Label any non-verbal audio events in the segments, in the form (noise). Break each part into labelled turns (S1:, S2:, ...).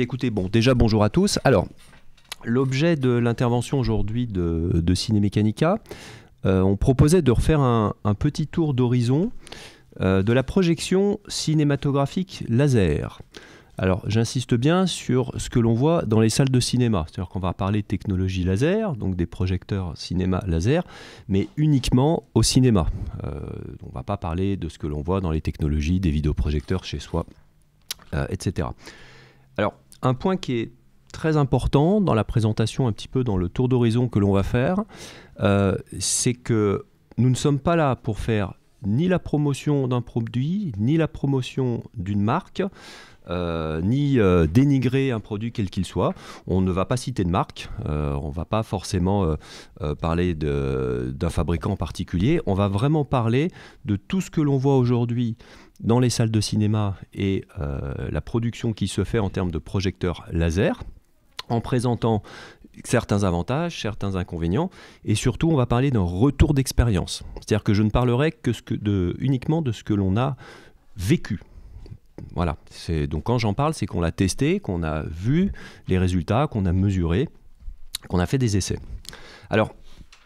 S1: écoutez, bon, déjà bonjour à tous. Alors, l'objet de l'intervention aujourd'hui de, de mécanica euh, on proposait de refaire un, petit tour d'horizon euh, de la projection cinématographique laser. Alors j'insiste bien sur ce que l'on voit dans les salles de cinéma, c'est-à-dire qu'on va parler technologie laser, donc des projecteurs cinéma laser, mais uniquement au cinéma. Euh, on ne va pas parler de ce que l'on voit dans les technologies des vidéoprojecteurs chez soi, etc un point qui est très important dans la présentation, un petit peu dans le tour d'horizon que l'on va faire, euh, c'est que nous ne sommes pas là pour faire ni la promotion d'un produit, ni la promotion d'une marque. Euh, ni euh, dénigrer un produit quel qu'il soit. On ne va pas citer de marque, euh, on ne va pas forcément parler d'un fabricant en particulier, on va vraiment parler de tout ce que l'on voit aujourd'hui dans les salles de cinéma et la production qui se fait en termes de projecteurs laser en présentant certains avantages, certains inconvénients, et surtout on va parler d'un retour d'expérience. C'est-à-dire que je ne parlerai que, uniquement de ce que l'on a vécu voilà. Donc quand j'en parle, c'est qu'on l'a testé, qu'on a vu les résultats, qu'on a mesuré, qu'on a fait des essais. Alors,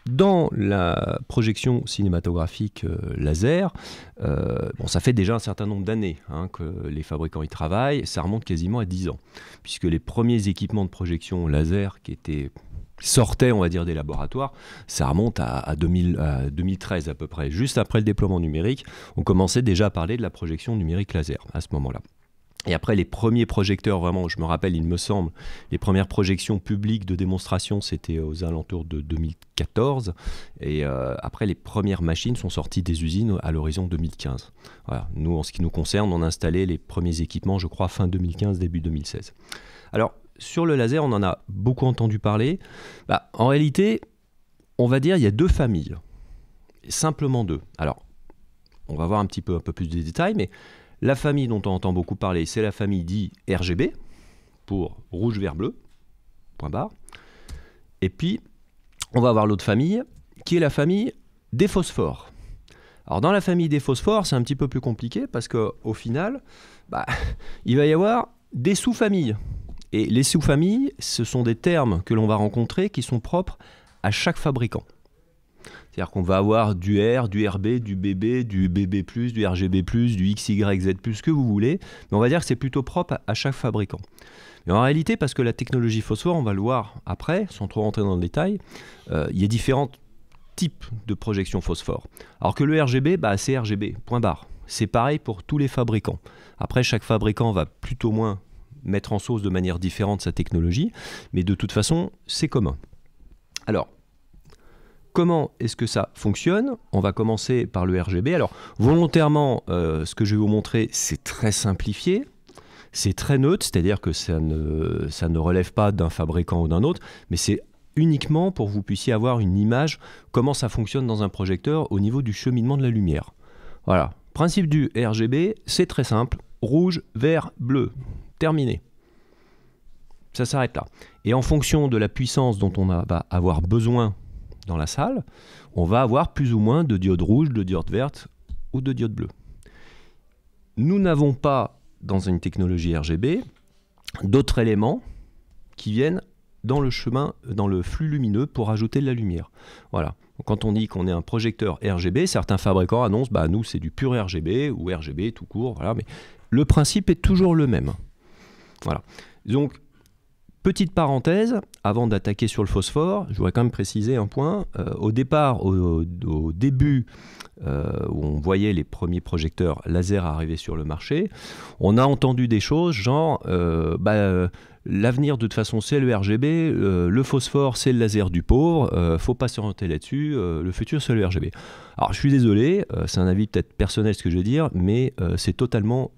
S1: dans la projection cinématographique euh, laser, euh, bon, ça fait déjà un certain nombre d'années hein, que les fabricants y travaillent, ça remonte quasiment à 10 ans, puisque les premiers équipements de projection laser qui étaient sortaient, on va dire, des laboratoires, ça remonte à, 2013 à peu près. Juste après le déploiement numérique, on commençait déjà à parler de la projection numérique laser à ce moment-là. Et après, les premiers projecteurs, vraiment, je me rappelle, il me semble, les premières projections publiques de démonstration, c'était aux alentours de 2014. Et euh, après, les premières machines sont sorties des usines à l'horizon 2015. Voilà. Nous, en ce qui nous concerne, on a installé les premiers équipements, je crois, fin 2015, début 2016. Alors, sur le laser, on en a beaucoup entendu parler. Bah, en réalité, on va dire il y a deux familles, simplement deux. Alors, on va voir un petit peu un peu plus de détails, mais la famille dont on entend beaucoup parler, c'est la famille dit RGB pour rouge, vert, bleu, point barre. Et puis, on va avoir l'autre famille qui est la famille des phosphores. Alors dans la famille des phosphores, c'est un petit peu plus compliqué parce que au final, bah, (laughs) il va y avoir des sous-familles. Et les sous-familles, ce sont des termes que l'on va rencontrer qui sont propres à chaque fabricant. C'est-à-dire qu'on va avoir du R, du RB, du BB, du BB+, du RGB+, du XYZ+, que vous voulez, mais on va dire que c'est plutôt propre à chaque fabricant. Mais en réalité, parce que la technologie phosphore, on va le voir après, sans trop rentrer dans le détail, euh, il y a différents types de projections phosphore. Alors que le RGB, bah, c'est RGB, point barre. C'est pareil pour tous les fabricants. Après, chaque fabricant va plutôt moins mettre en sauce de manière différente sa technologie, mais de toute façon, c'est commun. Alors, comment est-ce que ça fonctionne On va commencer par le RGB. Alors, volontairement, euh, ce que je vais vous montrer, c'est très simplifié. C'est très neutre, c'est-à-dire que ça ne, ça ne relève pas d'un fabricant ou d'un autre, mais c'est uniquement pour que vous puissiez avoir une image comment ça fonctionne dans un projecteur au niveau du cheminement de la lumière. Voilà. Principe du RGB, c'est très simple. Rouge, vert, bleu terminé. Ça s'arrête là. Et en fonction de la puissance dont on va avoir besoin dans la salle, on va avoir plus ou moins de diodes rouges, de diodes vertes ou de diodes bleues. Nous n'avons pas, dans une technologie RGB, d'autres éléments qui viennent dans le chemin, dans le flux lumineux pour ajouter de la lumière. Voilà. Quand on dit qu'on est un projecteur RGB, certains fabricants annoncent, bah nous c'est du pur RGB ou RGB tout court, voilà. Mais le principe est toujours le même. Voilà. Donc, petite parenthèse, avant d'attaquer sur le phosphore, je voudrais quand même préciser un point. Euh, au départ, au, début, euh, où on voyait les premiers projecteurs laser arriver sur le marché, on a entendu des choses genre euh, bah, l'avenir de toute façon c'est le RGB, le phosphore c'est le laser du pauvre, faut pas s'orienter là-dessus, le futur c'est le RGB. Alors je suis désolé, c'est un avis peut-être personnel ce que je veux dire, mais c'est totalement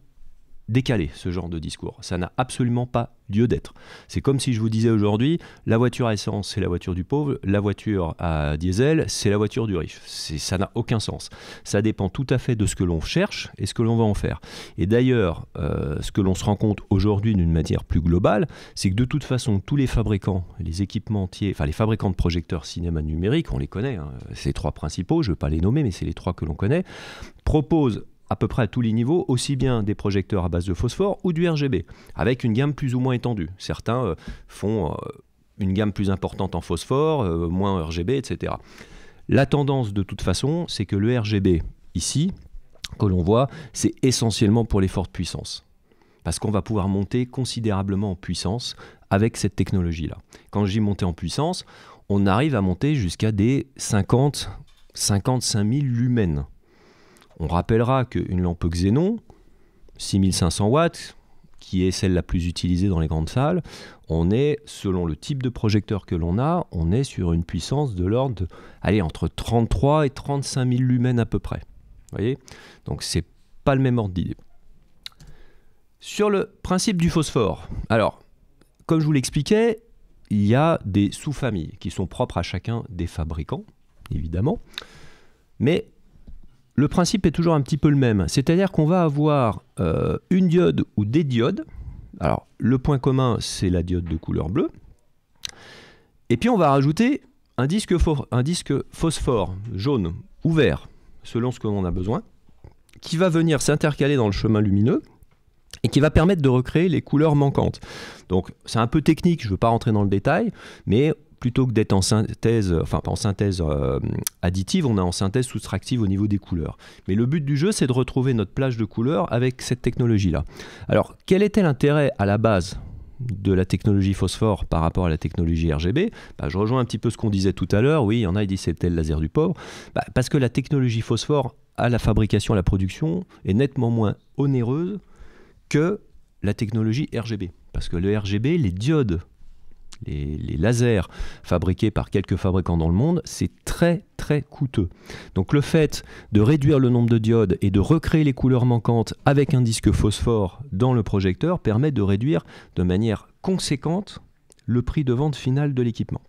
S1: décaler ce genre de discours. Ça n'a absolument pas lieu d'être. C'est comme si je vous disais aujourd'hui, la voiture à essence, c'est la voiture du pauvre, la voiture à diesel, c'est la voiture du riche. Ça n'a aucun sens. Ça dépend tout à fait de ce que l'on cherche et ce que l'on va en faire. Et d'ailleurs, euh, ce que l'on se rend compte aujourd'hui d'une manière plus globale, c'est que de toute façon, tous les fabricants, les équipementiers, enfin les fabricants de projecteurs cinéma numérique, on les connaît, hein, ces trois principaux, je ne veux pas les nommer, mais c'est les trois que l'on connaît, proposent à peu près à tous les niveaux, aussi bien des projecteurs à base de phosphore ou du RGB, avec une gamme plus ou moins étendue. Certains euh, font euh, une gamme plus importante en phosphore, euh, moins en RGB, etc. La tendance, de toute façon, c'est que le RGB, ici, que l'on voit, c'est essentiellement pour les fortes puissances. Parce qu'on va pouvoir monter considérablement en puissance avec cette technologie-là. Quand j'ai monté monter en puissance, on arrive à monter jusqu'à des 50, 55 000 lumens. On rappellera qu'une lampe xénon, 6500 watts, qui est celle la plus utilisée dans les grandes salles, on est, selon le type de projecteur que l'on a, on est sur une puissance de l'ordre, allez, entre 33 et 35 000 lumens à peu près. Vous voyez Donc c'est pas le même ordre d'idée. Sur le principe du phosphore, alors, comme je vous l'expliquais, il y a des sous-familles qui sont propres à chacun des fabricants, évidemment, mais le principe est toujours un petit peu le même. C'est-à-dire qu'on va avoir euh, une diode ou des diodes. Alors, le point commun, c'est la diode de couleur bleue. Et puis, on va rajouter un disque, un disque phosphore, jaune ou vert, selon ce que l'on a besoin, qui va venir s'intercaler dans le chemin lumineux et qui va permettre de recréer les couleurs manquantes. Donc c'est un peu technique, je ne veux pas rentrer dans le détail, mais plutôt que d'être en synthèse, enfin pas en synthèse euh, additive, on a en synthèse soustractive au niveau des couleurs. Mais le but du jeu, c'est de retrouver notre plage de couleurs avec cette technologie-là. Alors, quel était l'intérêt à la base de la technologie phosphore par rapport à la technologie RGB, bah, je rejoins un petit peu ce qu'on disait tout à l'heure, oui, il y en a, ils disent c'était le laser du pauvre, bah, parce que la technologie phosphore à la fabrication, à la production, est nettement moins onéreuse que la technologie RGB. Parce que le RGB, les diodes les, lasers fabriqués par quelques fabricants dans le monde, c'est très très coûteux. Donc le fait de réduire le nombre de diodes et de recréer les couleurs manquantes avec un disque phosphore dans le projecteur permet de réduire de manière conséquente le prix de vente final de l'équipement.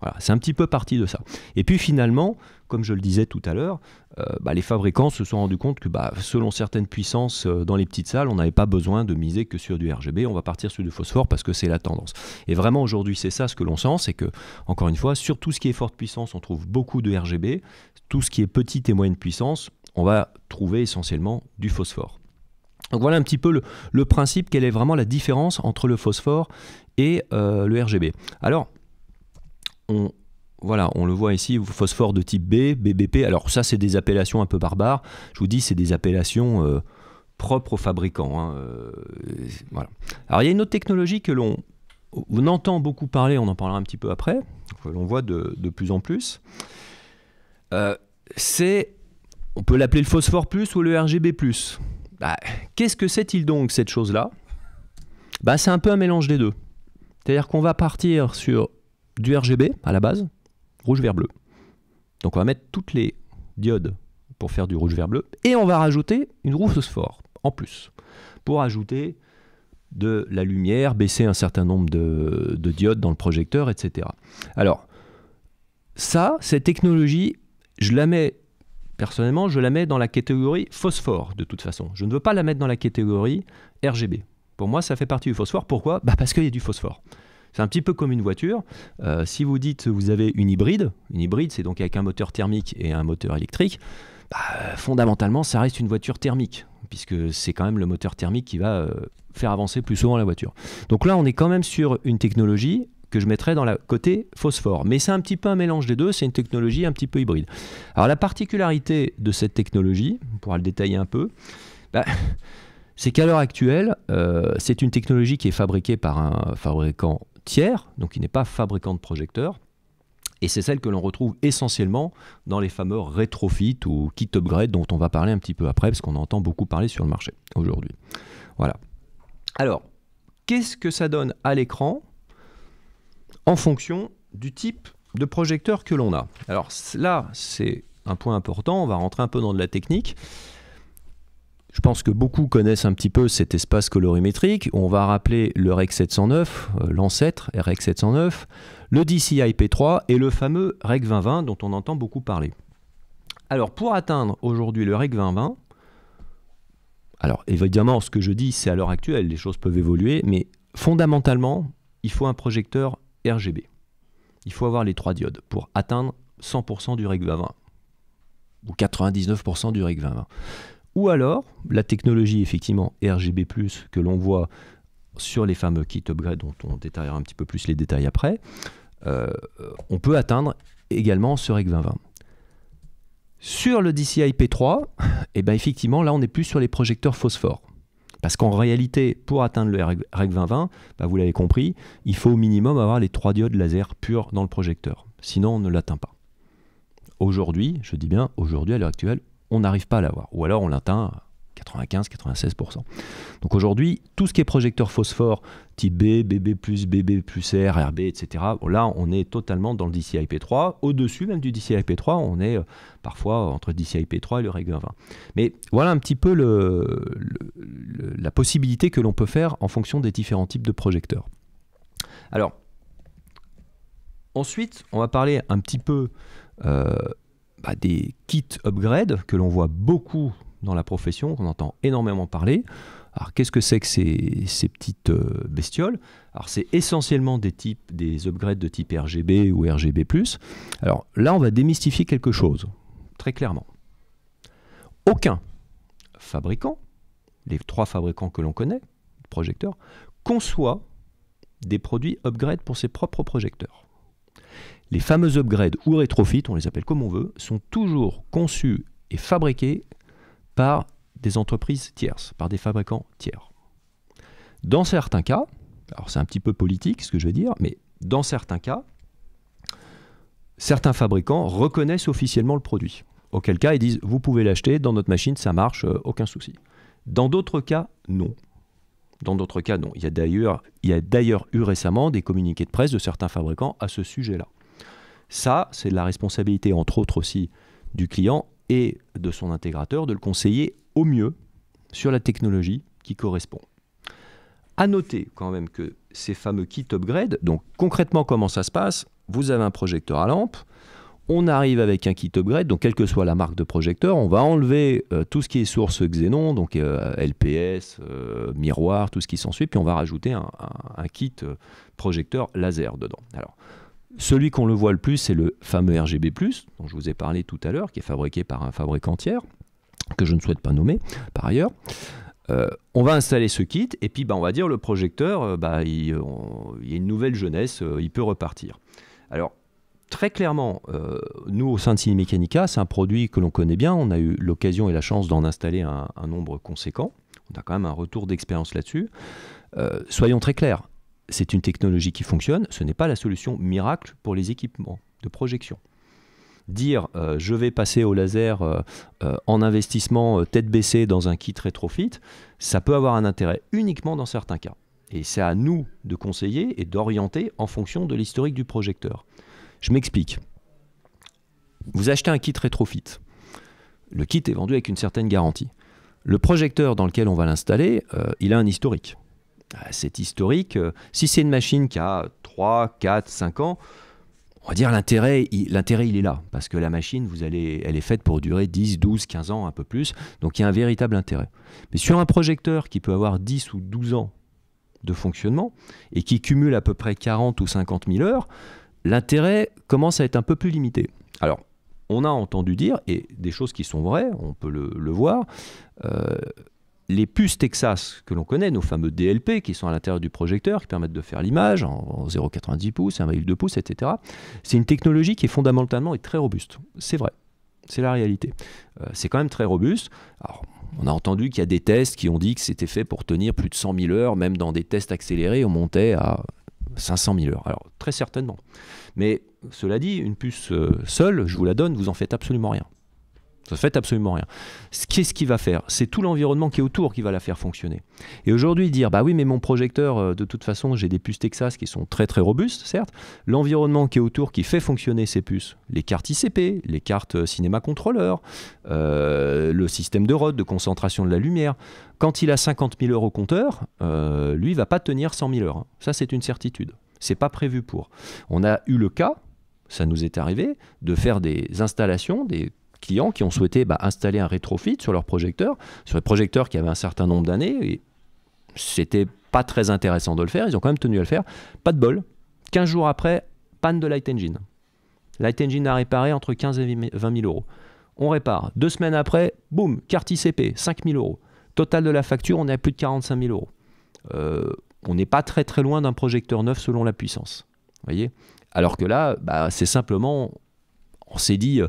S1: Voilà, c'est un petit peu parti de ça. Et puis finalement, comme je le disais tout à l'heure, euh, bah, les fabricants se sont rendus compte que bah, selon certaines puissances euh, dans les petites salles, on n'avait pas besoin de miser que sur du RGB, on va partir sur du phosphore parce que c'est la tendance. Et vraiment aujourd'hui c'est ça ce que l'on sent, c'est que, encore une fois, sur tout ce qui est forte puissance, on trouve beaucoup de RGB, tout ce qui est petite et moyenne puissance, on va trouver essentiellement du phosphore. Donc voilà un petit peu le, principe, quelle est vraiment la différence entre le phosphore et euh, le RGB. Alors, on, voilà, on le voit ici, phosphore de type B, BBP. Alors ça, c'est des appellations un peu barbares. Je vous dis, c'est des appellations euh, propres aux fabricants. Hein, euh, voilà. Alors il y a une autre technologie que l'on entend beaucoup parler, on en parlera un petit peu après, que l'on voit de, plus en plus. Euh, c'est, on peut l'appeler le phosphore plus ou le RGB plus. Bah, qu'est-ce que c'est-il donc cette chose-là bah, C'est un peu un mélange des deux. C'est-à-dire qu'on va partir sur du RGB à la base, rouge, vert, bleu. Donc on va mettre toutes les diodes pour faire du rouge, vert, bleu. Et on va rajouter une roue phosphore en plus pour ajouter de la lumière, baisser un certain nombre de, diodes dans le projecteur, etc. Alors, ça, cette technologie, je la mets, personnellement, je la mets dans la catégorie phosphore, de toute façon. Je ne veux pas la mettre dans la catégorie RGB. Pour moi, ça fait partie du phosphore. Pourquoi bah, Parce qu'il y a du phosphore. C'est un petit peu comme une voiture. Euh, si vous dites que vous avez une hybride, une hybride c'est donc avec un moteur thermique et un moteur électrique, bah, fondamentalement ça reste une voiture thermique, puisque c'est quand même le moteur thermique qui va euh, faire avancer plus souvent la voiture. Donc là on est quand même sur une technologie que je mettrais dans le côté phosphore. Mais c'est un petit peu un mélange des deux, c'est une technologie un petit peu hybride. Alors la particularité de cette technologie, on pourra le détailler un peu, bah, (laughs) c'est qu'à l'heure actuelle, euh, c'est une technologie qui est fabriquée par un fabricant donc il n'est pas fabricant de projecteurs. Et c'est celle que l'on retrouve essentiellement dans les fameux rétrofits ou kit upgrade dont on va parler un petit peu après, parce qu'on entend beaucoup parler sur le marché aujourd'hui. Voilà. Alors, qu'est-ce que ça donne à l'écran en fonction du type de projecteur que l'on a Alors là, c'est un point important, on va rentrer un peu dans de la technique. Je pense que beaucoup connaissent un petit peu cet espace colorimétrique. On va rappeler le REC 709, euh, l'ancêtre REC 709, le DCI-P3 et le fameux REC 2020 dont on entend beaucoup parler. Alors pour atteindre aujourd'hui le REC 2020, alors évidemment ce que je dis c'est à l'heure actuelle, les choses peuvent évoluer, mais fondamentalement il faut un projecteur RGB. Il faut avoir les trois diodes pour atteindre 100% du REC 2020 ou 99% du REC 2020. Ou alors, la technologie effectivement RGB+, que l'on voit sur les fameux kits upgrade dont on détaillera un petit peu plus les détails après, euh, on peut atteindre également ce REC 2020. Sur le DCI P3, et eh ben effectivement, là, on n'est plus sur les projecteurs phosphores, Parce qu'en réalité, pour atteindre le REC 2020, e bah, vous l'avez compris, il faut au minimum avoir les trois diodes laser pures dans le projecteur. Sinon, on ne l'atteint pas. Aujourd'hui, je dis bien aujourd'hui, à l'heure actuelle, on n'arrive pas à l'avoir. Ou alors on l'atteint 95-96%. Donc aujourd'hui, tout ce qui est projecteur phosphore, type B, BB, BB, R, RB, etc., là, on est totalement dans le DCI-P3. Au-dessus même du DCI-P3, on est euh, parfois entre DCI-P3 et le REG 20. Mais voilà un petit peu la possibilité que l'on peut faire en fonction des différents types de projecteurs. Alors, ensuite, on va parler un petit peu euh, bah, des kits upgrade que l'on voit beaucoup dans la profession, qu'on entend énormément parler. Alors qu'est-ce que c'est que ces, petites euh, bestioles Alors c'est essentiellement des types, des upgrades de type RGB ou RGB+. Alors là, on va démystifier quelque chose, très clairement. Aucun fabricant, les trois fabricants que l'on connaît, projecteurs, conçoit des produits upgrade pour ses propres projecteurs. Les fameux upgrades ou rétrofits, on les appelle comme on veut, sont toujours conçus et fabriqués par des entreprises tierces, par des fabricants tiers. Dans certains cas, alors c'est un petit peu politique ce que je vais dire, mais dans certains cas, certains fabricants reconnaissent officiellement le produit. Auquel cas, ils disent vous pouvez l'acheter, dans notre machine ça marche, euh, aucun souci. Dans d'autres cas, non. Dans d'autres cas, non. Il y a d'ailleurs eu récemment des communiqués de presse de certains fabricants à ce sujet-là. Ça, c'est la responsabilité, entre autres aussi, du client et de son intégrateur de le conseiller au mieux sur la technologie qui correspond. À noter quand même que ces fameux kit upgrade, donc concrètement comment ça se passe, vous avez un projecteur à lampe, on arrive avec un kit upgrade, donc quelle que soit la marque de projecteur, on va enlever euh, tout ce qui est source xénon, donc euh, LPS, euh, miroir, tout ce qui s'ensuit, puis on va rajouter un, un kit projecteur laser dedans. Alors, celui qu'on le voit le plus, c'est le fameux RGB+, dont je vous ai parlé tout à l'heure, qui est fabriqué par un fabricant tiers, que je ne souhaite pas nommer par ailleurs. Euh, on va installer ce kit et puis bah, on va dire le projecteur, euh, bah, il, y a une nouvelle jeunesse, euh, il peut repartir. Alors très clairement, nous au sein de Cinemecanica, c'est un produit que l'on connaît bien, on a eu l'occasion et la chance d'en installer un, nombre conséquent, on a quand même un retour d'expérience là-dessus. soyons très clairs, c'est une technologie qui fonctionne, ce n'est pas la solution miracle pour les équipements de projection. Dire euh, je vais passer au laser euh, euh, en investissement tête baissée dans un kit rétrofit, ça peut avoir un intérêt uniquement dans certains cas. Et c'est à nous de conseiller et d'orienter en fonction de l'historique du projecteur. Je m'explique. Vous achetez un kit rétrofit. Le kit est vendu avec une certaine garantie. Le projecteur dans lequel on va l'installer, il a un historique. Ah, c'est historique. Euh, si c'est une machine qui a 3, 4, 5 ans, on va dire l'intérêt, l'intérêt, il est là. Parce que la machine, vous allez, elle est faite pour durer 10, 12, 15 ans, un peu plus. Donc il y a un véritable intérêt. Mais sur un projecteur qui peut avoir 10 ou 12 ans de fonctionnement et qui cumule à peu près 40 ou 50 000 heures, l'intérêt commence à être un peu plus limité. Alors, on a entendu dire, et des choses qui sont vraies, on peut le, voir, euh, les puces Texas que l'on connaît, nos fameux DLP qui sont à l'intérieur du projecteur, qui permettent de faire l'image en, 0,90 pouces, 1,2 pouces, etc. C'est une technologie qui est fondamentalement et très robuste. C'est vrai. C'est la réalité. Euh, c'est quand même très robuste. on a entendu qu'il y a des tests qui ont dit que c'était fait pour tenir plus de 100 000 heures, même dans des tests accélérés, on montait à 500 000 heures. Alors, très certainement. Mais cela dit, une puce euh, seule, je vous la donne, vous en faites absolument rien. Ça ne fait absolument rien. Qu'est-ce qui va faire C'est tout l'environnement qui est autour qui va la faire fonctionner. Et aujourd'hui, dire bah oui, mais mon projecteur, euh, de toute façon, j'ai des puces Texas qui sont très très robustes, certes. L'environnement qui est autour qui fait fonctionner ces puces, les cartes ICP, les cartes euh, cinéma contrôleur, euh, le système de ROD, de concentration de la lumière. Quand il a 50 000 heures au compteur, lui, il va pas tenir 100 000 heures. Ça, c'est une certitude. C'est pas prévu pour. On a eu le cas, ça nous est arrivé, de faire des installations, des clients qui ont souhaité bah, installer un rétrofit sur leur projecteur, sur des projecteurs qui avaient un certain nombre d'années. Et c'était pas très intéressant de le faire. Ils ont quand même tenu à le faire. Pas de bol. 15 jours après, panne de Light Engine. Light Engine a réparé entre 15 et 20 000 euros. On répare. Deux semaines après, boum, carte ICP, 5 000 euros. Total de la facture, on est à plus de 45 000 euros. Euh, on n'est pas très très loin d'un projecteur neuf selon la puissance. voyez Alors que là, bah, c'est simplement, on s'est dit, euh,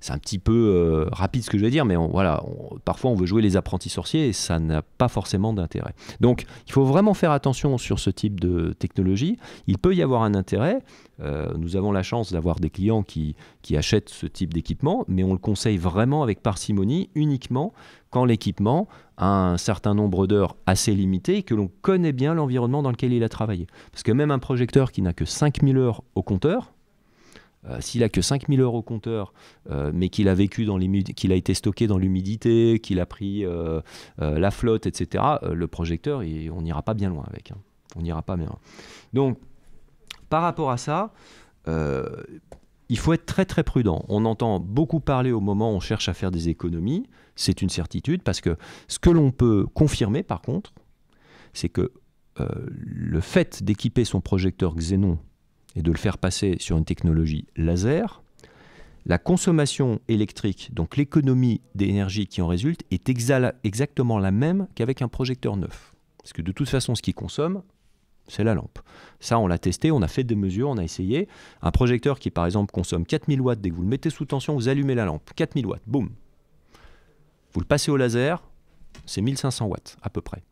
S1: c'est un petit peu euh, rapide ce que je vais dire, mais voilà, parfois on veut jouer les apprentis sorciers et ça n'a pas forcément d'intérêt. Donc il faut vraiment faire attention sur ce type de technologie. Il peut y avoir un intérêt. Euh, nous avons la chance d'avoir des clients qui, achètent ce type d'équipement, mais on le conseille vraiment avec parcimonie, uniquement quand l'équipement a un certain nombre d'heures assez limité et que l'on connaît bien l'environnement dans lequel il a travaillé. Parce que même un projecteur qui n'a que 5000 heures au compteur, euh, s'il a que 5000 euros au compteur, euh, mais qu'il a vécu dans qu'il a été stocké dans l'humidité, qu'il a pris euh, la flotte, etc., le projecteur, on n'ira pas bien loin avec. Hein. On n'ira pas bien Donc, par rapport à ça, il faut être très très prudent. On entend beaucoup parler au moment où on cherche à faire des économies, c'est une certitude, parce que ce que l'on peut confirmer par contre, c'est que le fait d'équiper son projecteur Xenon et de le faire passer sur une technologie laser, la consommation électrique, donc l'économie d'énergie qui en résulte, est exactement la même qu'avec un projecteur neuf. Parce que de toute façon, ce qui consomme, c'est la lampe. Ça, on l'a testé, on a fait des mesures, on a essayé. Un projecteur qui, par exemple, consomme 4000 watts, dès que vous le mettez sous tension, vous allumez la lampe. 4000 watts, boum. Vous le passez au laser, c'est 1500 watts à peu près.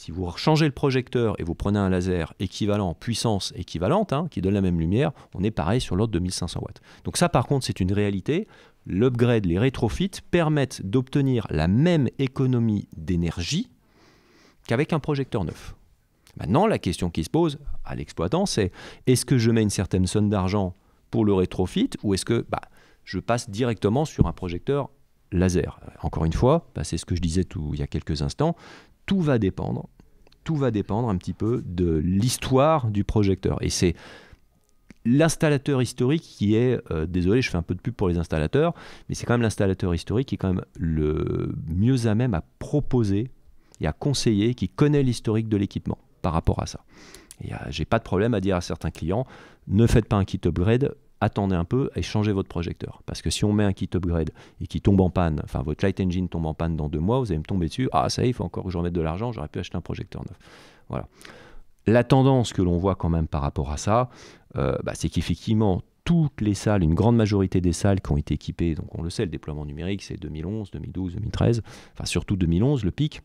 S1: Si vous changez le projecteur et vous prenez un laser équivalent, puissance équivalente, hein, qui donne la même lumière, on est pareil sur l'ordre de 1500 watts. Donc ça par contre c'est une réalité. L'upgrade, les rétrofits permettent d'obtenir la même économie d'énergie qu'avec un projecteur neuf. Maintenant, la question qui se pose à l'exploitant, c'est est-ce que je mets une certaine somme d'argent pour le rétrofit ou est-ce que bah, je passe directement sur un projecteur laser euh, Encore une fois, bah, c'est ce que je disais il y a quelques instants, tout va dépendre tout va dépendre un petit peu de l'histoire du projecteur. Et c'est l'installateur historique qui est, euh, désolé, je fais un peu de pub pour les installateurs, mais c'est quand même l'installateur historique qui est quand même le mieux à même à proposer et à conseiller, qui connaît l'historique de l'équipement par rapport à ça. Et euh, j'ai pas de problème à dire à certains clients, ne faites pas un kit upgrade, attendez un peu et changez votre projecteur. Parce que si on met un kit upgrade et qui tombe en panne, enfin votre light engine tombe en panne dans deux mois, vous allez me tomber dessus, ah ça y est, il faut encore que j'en mette de l'argent, j'aurais pu acheter un projecteur neuf. Voilà. La tendance que l'on voit quand même par rapport à ça, euh, bah, c'est qu'effectivement, toutes les salles, une grande majorité des salles qui ont été équipées, donc on le sait, le déploiement numérique, c'est 2011, 2012, 2013, enfin surtout 2011, le pic.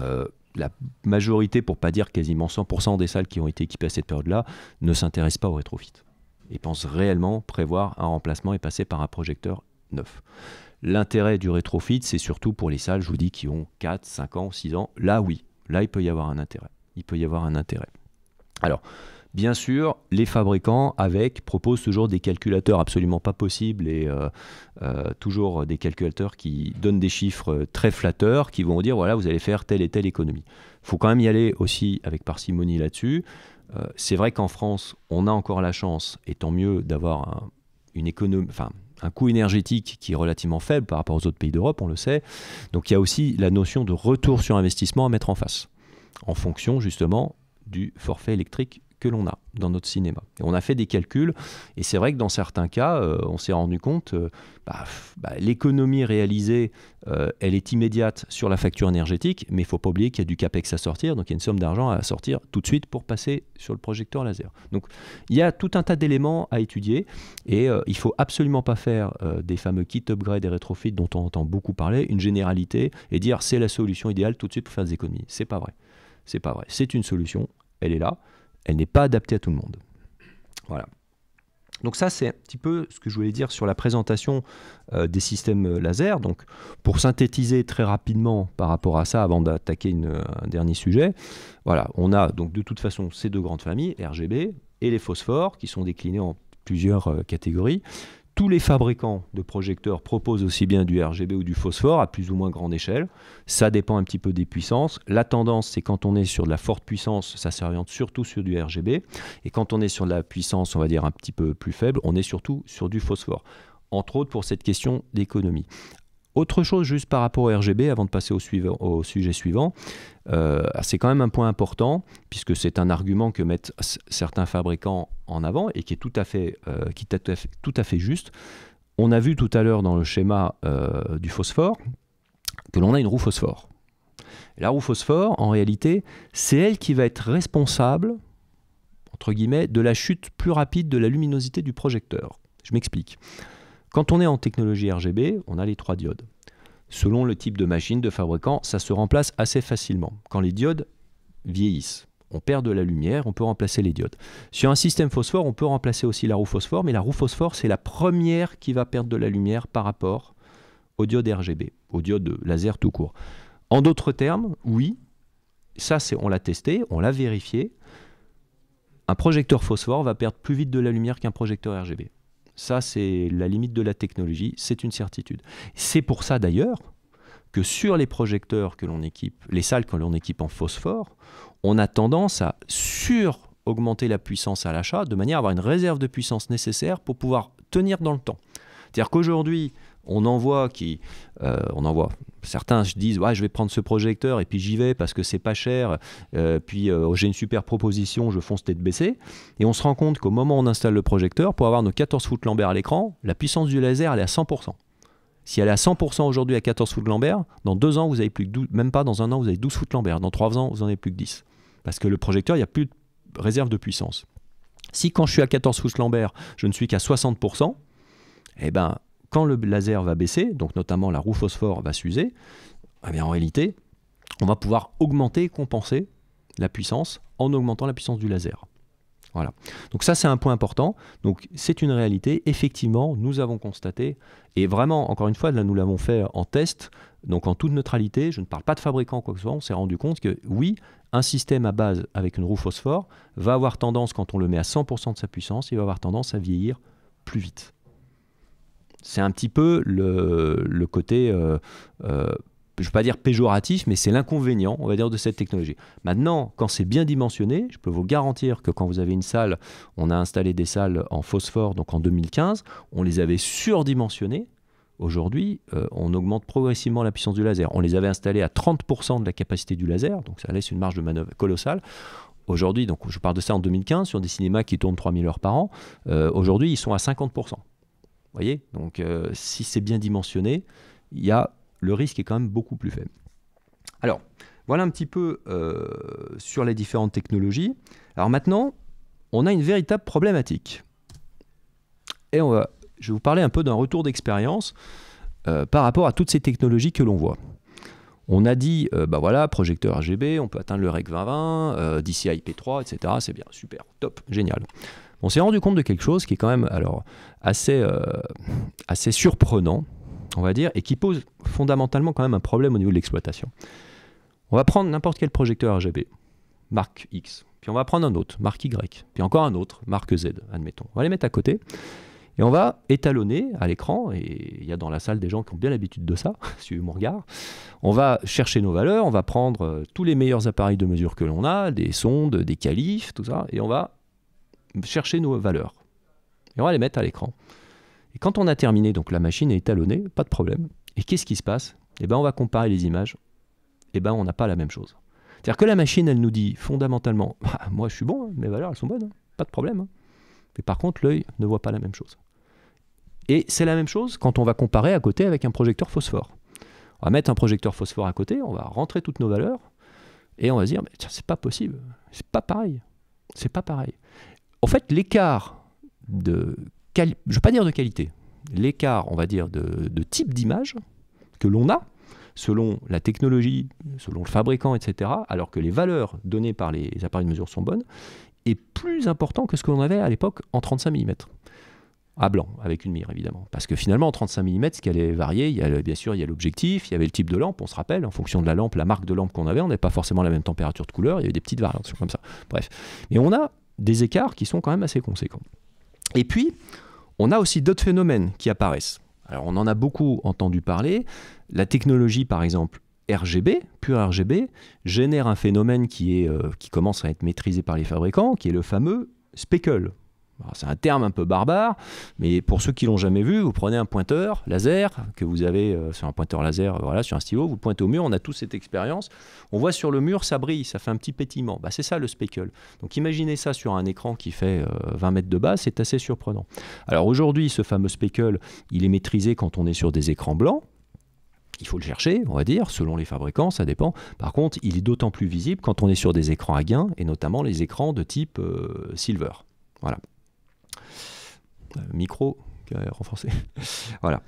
S1: Euh, la majorité, pour pas dire quasiment 100% des salles qui ont été équipées à cette période-là, ne s'intéressent pas au rétrofit et pensent réellement prévoir un remplacement et passer par un projecteur neuf. L'intérêt du rétrofit, c'est surtout pour les salles, je vous dis, qui ont 4, 5 ans, 6 ans. Là, oui, là, il peut y avoir un intérêt. Il peut y avoir un intérêt. Alors, bien sûr, les fabricants avec proposent toujours des calculateurs absolument pas possibles et euh, euh, toujours des calculateurs qui donnent des chiffres très flatteurs qui vont dire voilà, vous allez faire telle et telle économie. Il faut quand même y aller aussi avec parcimonie là-dessus. Euh, c'est vrai qu'en France, on a encore la chance, et tant mieux, d'avoir un coût énergétique qui est relativement faible par rapport aux autres pays d'Europe, on le sait. Donc il y a aussi la notion de retour sur investissement à mettre en face, en fonction justement du forfait électrique que l'on a dans notre cinéma. Et on a fait des calculs, et c'est vrai que dans certains cas, euh, on s'est rendu compte, euh, bah, bah, l'économie réalisée, euh, elle est immédiate sur la facture énergétique, mais il faut pas oublier qu'il y a du CAPEX à sortir, donc il y a une somme d'argent à sortir tout de suite pour passer sur le projecteur laser. Donc il y a tout un tas d'éléments à étudier, et il faut absolument pas faire des fameux kit upgrade et rétrofit dont on entend beaucoup parler, une généralité, et dire c'est la solution idéale tout de suite pour faire des économies. C'est pas vrai. C'est pas vrai. C'est une solution, elle est là elle n'est pas adaptée à tout le monde. Voilà. Donc ça, c'est un petit peu ce que je voulais dire sur la présentation euh, des systèmes euh, laser. Donc pour synthétiser très rapidement par rapport à ça, avant d'attaquer un dernier sujet, voilà, on a donc de toute façon ces deux grandes familles, RGB et les phosphores, qui sont déclinés en plusieurs euh, catégories. Tous les fabricants de projecteurs proposent aussi bien du RGB ou du phosphore à plus ou moins grande échelle. Ça dépend un petit peu des puissances. La tendance, c'est quand on est sur de la forte puissance, ça s'oriente surtout sur du RGB. Et quand on est sur de la puissance, on va dire un petit peu plus faible, on est surtout sur du phosphore entre autres pour cette question d'économie. Autre chose juste par rapport au RGB, avant de passer au, sujet suivant, euh, c'est quand même un point important, puisque c'est un argument que mettent certains fabricants en avant et qui est euh, tout à fait, juste. On a vu tout à l'heure dans le schéma euh, du phosphore que l'on a une roue phosphore. la roue phosphore, en réalité, c'est elle qui va être responsable, entre guillemets, de la chute plus rapide de la luminosité du projecteur. Je m'explique. Quand on est en technologie RGB, on a les trois diodes. Selon le type de machine de fabricant, ça se remplace assez facilement. Quand les diodes vieillissent, on perd de la lumière, on peut remplacer les diodes. Sur un système phosphore, on peut remplacer aussi la roue phosphore, mais la roue phosphore, c'est la première qui va perdre de la lumière par rapport aux diodes RGB, aux diodes laser tout court. En d'autres termes, oui, ça c'est on l'a testé, on l'a vérifié. Un projecteur phosphore va perdre plus vite de la lumière qu'un projecteur RGB. Ça, c'est la limite de la technologie, c'est une certitude. C'est pour ça d'ailleurs que sur les projecteurs que l'on équipe, les salles que l'on équipe en phosphore, on a tendance à sur augmenter la puissance à l'achat de manière à avoir une réserve de puissance nécessaire pour pouvoir tenir dans le temps. C'est-à-dire qu'aujourd'hui, on en voit qui, euh, on en voit. Certains disent, ouais, je vais prendre ce projecteur et puis j'y vais parce que c'est pas cher, euh, puis euh, j'ai une super proposition, je fonce tête baissée. Et on se rend compte qu'au moment où on installe le projecteur, pour avoir nos 14 foot Lambert à l'écran, la puissance du laser, elle est à 100%. Si elle est à 100% aujourd'hui à 14 foot Lambert, dans deux ans, vous avez plus que 12, même pas dans un an, vous avez 12 foot Lambert, dans trois ans, vous en avez plus que 10. Parce que le projecteur, il n'y a plus de réserve de puissance. Si quand je suis à 14 foot Lambert, je ne suis qu'à 60%, eh ben, quand le laser va baisser, donc notamment la roue phosphore va s'user, eh en réalité, on va pouvoir augmenter et compenser la puissance en augmentant la puissance du laser. Voilà. Donc ça, c'est un point important. Donc c'est une réalité. Effectivement, nous avons constaté, et vraiment, encore une fois, là, nous l'avons fait en test, donc en toute neutralité, je ne parle pas de fabricant quoi que ce soit, on s'est rendu compte que oui, un système à base avec une roue phosphore va avoir tendance, quand on le met à 100% de sa puissance, il va avoir tendance à vieillir plus vite c'est un petit peu le, côté, euh, euh, je ne vais pas dire péjoratif, mais c'est l'inconvénient, on va dire, de cette technologie. Maintenant, quand c'est bien dimensionné, je peux vous garantir que quand vous avez une salle, on a installé des salles en phosphore, donc en 2015, on les avait surdimensionnées. Aujourd'hui, euh, on augmente progressivement la puissance du laser. On les avait installés à 30% de la capacité du laser, donc ça laisse une marge de manœuvre colossale aujourd'hui, donc je parle de ça en 2015, sur des cinémas qui tournent 3000 heures par an, aujourd'hui ils sont à 50% voyez Donc euh, si c'est bien dimensionné, y a, le risque est quand même beaucoup plus faible. Alors, voilà un petit peu euh, sur les différentes technologies. Alors maintenant, on a une véritable problématique. Et on va, je vais vous parler un peu d'un retour d'expérience euh, par rapport à toutes ces technologies que l'on voit. On a dit, ben voilà, projecteur RGB, on peut atteindre le REC 2020, DCI-P3, etc. C'est bien, super, top, génial on s'est rendu compte de quelque chose qui est quand même alors, assez, euh, assez surprenant, on va dire, et qui pose fondamentalement quand même un problème au niveau de l'exploitation. On va prendre n'importe quel projecteur RGB, marque X, puis on va prendre un autre, marque Y, puis encore un autre, marque Z, admettons. On va les mettre à côté. Et on va étalonner à l'écran, et il y a dans la salle des gens qui ont bien l'habitude de ça, vous (laughs) mon regard. On va chercher nos valeurs, on va prendre euh, tous les meilleurs appareils de mesure que l'on a, des sondes, des califs, tout ça, et on va chercher nos valeurs. Et on va les mettre à l'écran. Et quand on a terminé, donc la machine est étalonnée, pas de problème. Et qu'est-ce qui se passe Eh bien, on va comparer les images. Eh bien, on n'a pas la même chose. C'est-à-dire que la machine, elle nous dit fondamentalement bah, Moi, je suis bon, hein, mes valeurs, elles sont bonnes, hein, pas de problème. Hein. Mais par contre, l'œil ne voit pas la même chose. Et c'est la même chose quand on va comparer à côté avec un projecteur phosphore. On va mettre un projecteur phosphore à côté, on va rentrer toutes nos valeurs et on va se dire mais c'est pas possible, c'est pas pareil, c'est pas pareil. En fait, l'écart de, je ne veux pas dire de qualité, l'écart, on va dire, de, type d'image que l'on a, selon la technologie, selon le fabricant, etc., alors que les valeurs données par les appareils de mesure sont bonnes, est plus important que ce qu'on avait à l'époque en 35 mm. À blanc, avec une mire évidemment. Parce que finalement, en 35 mm, ce qui allait varier, il y bien sûr, il y a l'objectif, il y avait le type de lampe, on se rappelle, en fonction de la lampe, la marque de lampe qu'on avait, on n'avait pas forcément la même température de couleur, il y avait des petites variations comme ça. Bref. Mais on a des écarts qui sont quand même assez conséquents. Et puis, on a aussi d'autres phénomènes qui apparaissent. Alors on en a beaucoup entendu parler. La technologie, par exemple, RGB, pure RGB, génère un phénomène qui, est, euh, qui commence à être maîtrisé par les fabricants, qui est le fameux speckle. C'est un terme un peu barbare, mais pour ceux qui l'ont jamais vu, vous prenez un pointeur laser que vous avez euh, sur un pointeur laser, euh, voilà, sur un stylo, vous pointez au mur. On a tous cette expérience. On voit sur le mur, ça brille, ça fait un petit pétillement. Bah, c'est ça le speckle. Donc imaginez ça sur un écran qui fait 20 euh, mètres de bas, c'est assez surprenant. Alors aujourd'hui, ce fameux speckle, il est maîtrisé quand on est sur des écrans blancs. Il faut le chercher, on va dire, selon les fabricants, ça dépend. Par contre, il est d'autant plus visible quand on est sur des écrans à gain, et notamment les écrans de type silver. Voilà. Euh, micro renforcé. (laughs) voilà.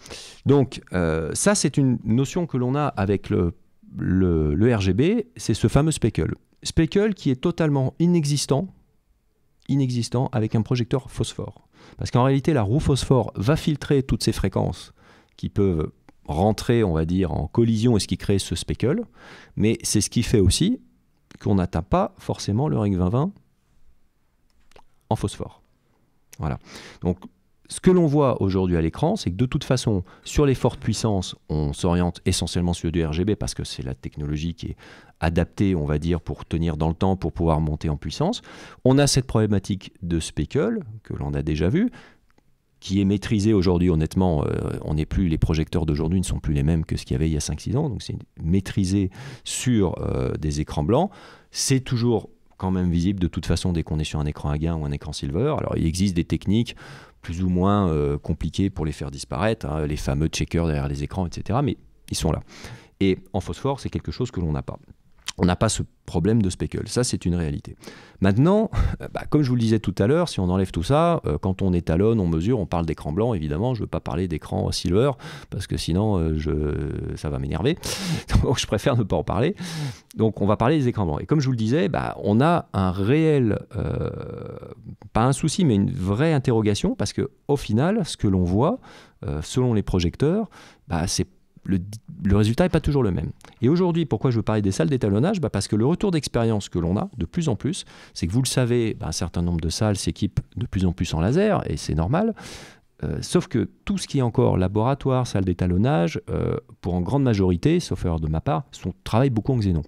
S1: Donc euh, ça, c'est une notion que l'on a avec le, le, RGB, c'est ce fameux speckle. Speckle qui est totalement inexistant, inexistant avec un projecteur phosphore. Parce qu'en réalité, la roue phosphore va filtrer toutes ces fréquences qui peuvent rentrer, on va dire, en collision et ce qui crée ce speckle. Mais c'est ce qui fait aussi qu'on n'atteint pas forcément le ring 2020 en phosphore. Voilà. Donc, ce que l'on voit aujourd'hui à l'écran, c'est que de toute façon, sur les fortes puissances, on s'oriente essentiellement sur du RGB parce que c'est la technologie qui est adaptée, on va dire, pour tenir dans le temps, pour pouvoir monter en puissance. On a cette problématique de speckle que l'on a déjà vu qui est maîtrisée aujourd'hui, honnêtement, euh, on n'est plus, les projecteurs d'aujourd'hui ne sont plus les mêmes que ce qu'il y avait il y a 5-6 ans, donc c'est maîtrisé sur euh, des écrans blancs. C'est toujours quand même visible de toute façon dès qu'on est sur un écran à gain ou un écran silver. Alors il existe des techniques plus ou moins euh, compliquées pour les faire disparaître, hein, les fameux checkers derrière les écrans, etc. Mais ils sont là. Et en phosphore, c'est quelque chose que l'on n'a pas on n'a pas ce problème de speckle. Ça, c'est une réalité. Maintenant, euh, bah, comme je vous le disais tout à l'heure, si on enlève tout ça, euh, quand on étalonne, on mesure, on parle d'écran blanc, évidemment, je ne veux pas parler d'écran silver, parce que sinon, euh, je, ça va m'énerver. (laughs) Donc, je préfère ne pas en parler. Donc, on va parler des écrans blancs. Et comme je vous le disais, bah, on a un réel, pas un souci, mais une vraie interrogation, parce que au final, ce que l'on voit, selon les projecteurs, bah, c'est le, résultat n'est pas toujours le même. Et aujourd'hui, pourquoi je veux parler des salles d'étalonnage bah Parce que le retour d'expérience que l'on a de plus en plus, c'est que vous le savez, bah, un certain nombre de salles s'équipent de plus en plus en laser, et c'est normal. Euh, sauf que tout ce qui est encore laboratoire, salle d'étalonnage, euh, pour en grande majorité, sauf erreur de ma part, sont, travaillent beaucoup en xénon.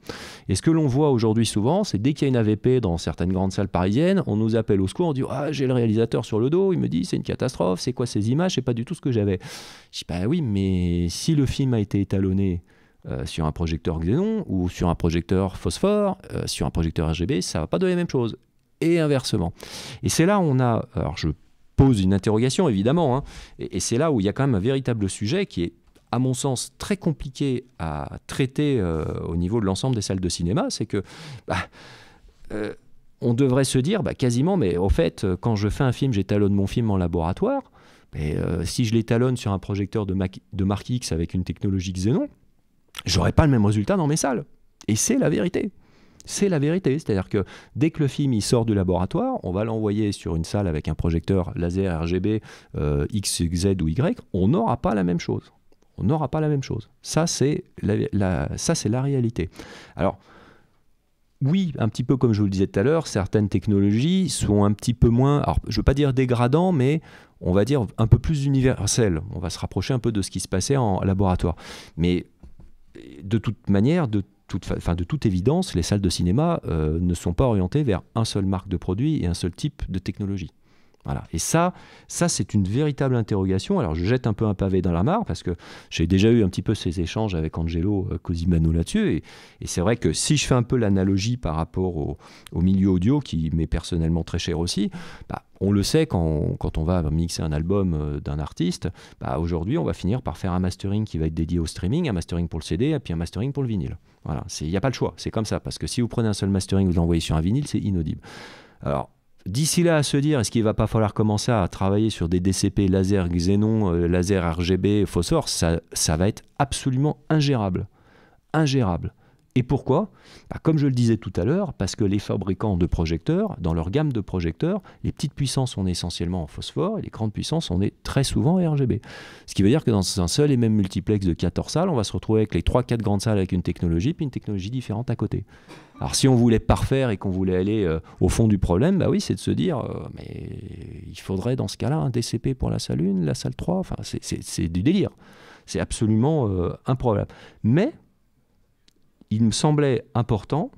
S1: Et ce que l'on voit aujourd'hui souvent, c'est dès qu'il y a une AVP dans certaines grandes salles parisiennes, on nous appelle au secours, on dit ah, j'ai le réalisateur sur le dos, il me dit c'est une catastrophe, c'est quoi ces images, c'est pas du tout ce que j'avais. Je dis Bah oui, mais si le film a été étalonné, euh, sur un projecteur xénon ou sur un projecteur phosphore, sur un projecteur RGB, ça va pas donner la même chose. Et inversement. Et c'est là où on a, alors je pose une interrogation, évidemment. Hein. Et, c'est là où il y a quand même un véritable sujet qui est à mon sens, très compliqué à traiter euh, au niveau de l'ensemble des salles de cinéma, c'est que bah, euh, on devrait se dire bah, quasiment, mais au fait, quand je fais un film, j'étalonne mon film en laboratoire, mais euh, si je l'étalonne sur un projecteur de, de marque X avec une technologie Xenon, j'aurai pas le même résultat dans mes salles. Et c'est la vérité. C'est la vérité. C'est-à-dire que dès que le film sort du laboratoire, on va l'envoyer sur une salle avec un projecteur laser RGB euh, X, Z ou Y, on n'aura pas la même chose. On n'aura pas la même chose. Ça, c'est la, ça, c'est la réalité. Alors, oui, un petit peu comme je vous le disais tout à l'heure, certaines technologies sont un petit peu moins, je ne veux pas dire dégradant, mais on va dire un peu plus universel. On va se rapprocher un peu de ce qui se passait en laboratoire. Mais de toute manière, de de toute évidence, les salles de cinéma euh, ne sont pas orientées vers un seul marque de produit et un seul type de technologie. Et ça, ça c'est une véritable interrogation. Alors je jette un peu un pavé dans la mare parce que j'ai déjà eu un petit peu ces échanges avec Angelo euh, Cosimano là-dessus. Et, c'est vrai que si je fais un peu l'analogie par rapport au, milieu audio qui m'est personnellement très cher aussi, bah, on le sait quand on, va mixer un album euh, d'un artiste, bah, aujourd'hui on va finir par faire un mastering qui va être dédié au streaming, un mastering pour le CD et puis un mastering pour le vinyle. Voilà, il n'y a pas le choix, c'est comme ça. Parce que si vous prenez un seul mastering, vous l'envoyez sur un vinyle, c'est inaudible. Alors D'ici là, à se dire, est-ce qu'il va pas falloir commencer à travailler sur des DCP laser xénon, euh, laser RGB, phosphore, ça, ça va être absolument ingérable. Ingérable. Et pourquoi bah, Comme je le disais tout à l'heure, parce que les fabricants de projecteurs, dans leur gamme de projecteurs, les petites puissances, sont essentiellement en phosphore, et les grandes puissances, on est très souvent en RGB. Ce qui veut dire que dans un seul et même multiplex de 14 salles, on va se retrouver avec les 3-4 grandes salles avec une technologie, puis une technologie différente à côté. Alors si on voulait parfaire et qu'on voulait aller euh, au fond du problème, bah oui, c'est de se dire, euh, mais il faudrait dans ce cas-là un DCP pour la salle 1, la salle 3, enfin c'est du délire. C'est absolument euh, improbable. Mais il me semblait important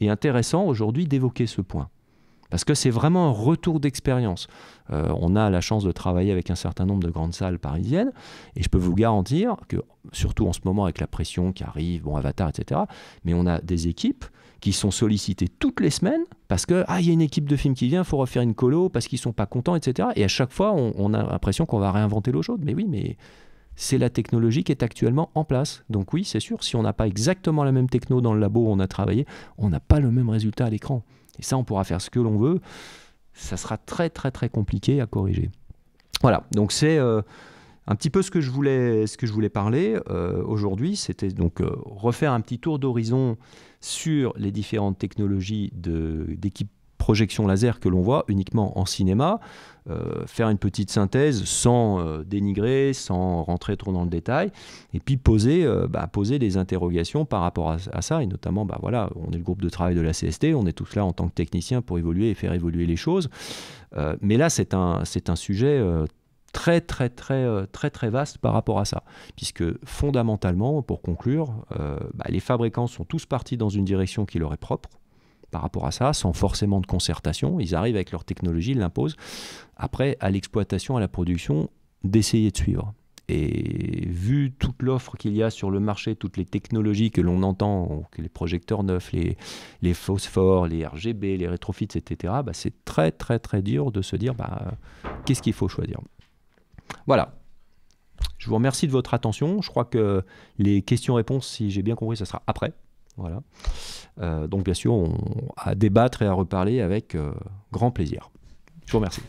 S1: et intéressant aujourd'hui d'évoquer ce point. Parce que c'est vraiment un retour d'expérience. Euh, on a la chance de travailler avec un certain nombre de grandes salles parisiennes, et je peux vous garantir que, surtout en ce moment avec la pression qui arrive, bon, Avatar, etc., mais on a des équipes qui sont sollicitées toutes les semaines parce que, ah, y a une équipe de film qui vient, il faut refaire une colo parce qu'ils ne sont pas contents, etc. Et à chaque fois, on, on a l'impression qu'on va réinventer l'eau chaude. Mais oui, mais c'est la technologie qui est actuellement en place. Donc oui, c'est sûr, si on n'a pas exactement la même techno dans le labo où on a travaillé, on n'a pas le même résultat à l'écran. Et ça, on pourra faire ce que l'on veut. Ça sera très très très compliqué à corriger. Voilà, donc c'est... Euh, un petit peu ce que je voulais, ce que je voulais parler euh, aujourd'hui, c'était donc euh, refaire un petit tour d'horizon sur les différentes technologies d'équipe projection laser que l'on voit uniquement en cinéma. Euh, faire une petite synthèse sans euh, dénigrer, sans rentrer trop dans le détail, et puis poser, euh, bah, poser des interrogations par rapport à, ça, et notamment, bah, voilà, on est le groupe de travail de la CST, on est tous là en tant que techniciens pour évoluer et faire évoluer les choses, mais là c'est un, c'est un sujet très très très très très vaste par rapport à ça, puisque fondamentalement, pour conclure, bah, les fabricants sont tous partis dans une direction qui leur est propre, par rapport à ça, sans forcément de concertation. Ils arrivent avec leur technologie, ils l'imposent. Après, à l'exploitation, à la production, d'essayer de suivre. Et vu toute l'offre qu'il y a sur le marché, toutes les technologies que l'on entend, que les projecteurs neufs, les, phosphores, les RGB, les rétrofits, etc., bah, c'est très très très dur de se dire bah, qu'est-ce qu'il faut choisir. Voilà. Je vous remercie de votre attention. Je crois que les questions-réponses, si j'ai bien compris, ça sera après. Voilà. Euh, donc bien sûr, on, à débattre et à reparler avec euh, grand plaisir. Je vous remercie.